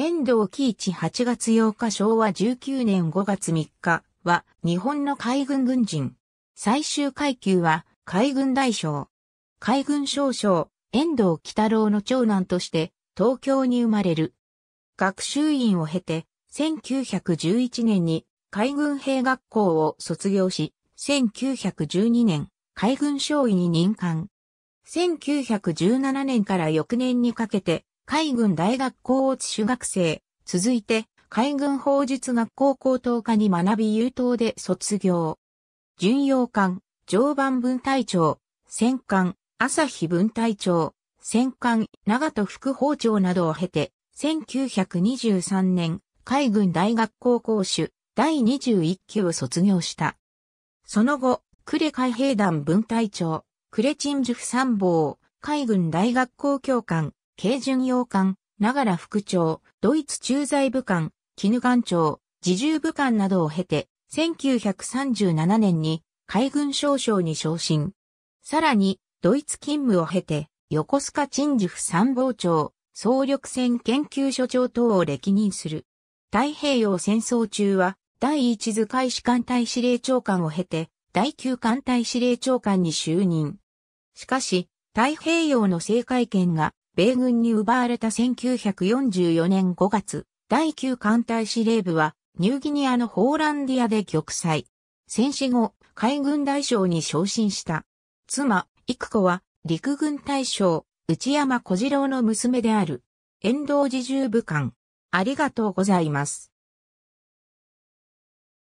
遠藤喜一8月8日昭和19年5月3日は日本の海軍軍人。最終階級は海軍大将。海軍少将、遠藤喜太郎の長男として東京に生まれる。学習院を経て1911年に海軍兵学校を卒業し、1912年海軍少尉に任官。1917年から翌年にかけて海軍大学校落修学生、続いて海軍法術学校高等科に学び優等で卒業。巡洋艦、常磐分隊長、戦艦、朝日分隊長、戦艦、長戸副法長などを経て、1923年、海軍大学校校習第21期を卒業した。その後、呉海兵団分隊長、呉陳樹参謀、海軍大学校教官、軽巡洋艦、ながら副長、ドイツ駐在部官、絹艦長、自重部官などを経て、1937年に海軍少将に昇進。さらに、ドイツ勤務を経て、横須賀陳樹府参謀長、総力戦研究所長等を歴任する。太平洋戦争中は、第一図海士艦隊司令長官を経て、第九艦隊司令長官に就任。しかし、太平洋の政界権が米軍に奪われた1944年5月、第9艦隊司令部は、ニューギニアのホーランディアで玉砕。戦死後、海軍大将に昇進した。妻、育子は、陸軍大将、内山小次郎の娘である。遠藤自重武官。ありがとうございます。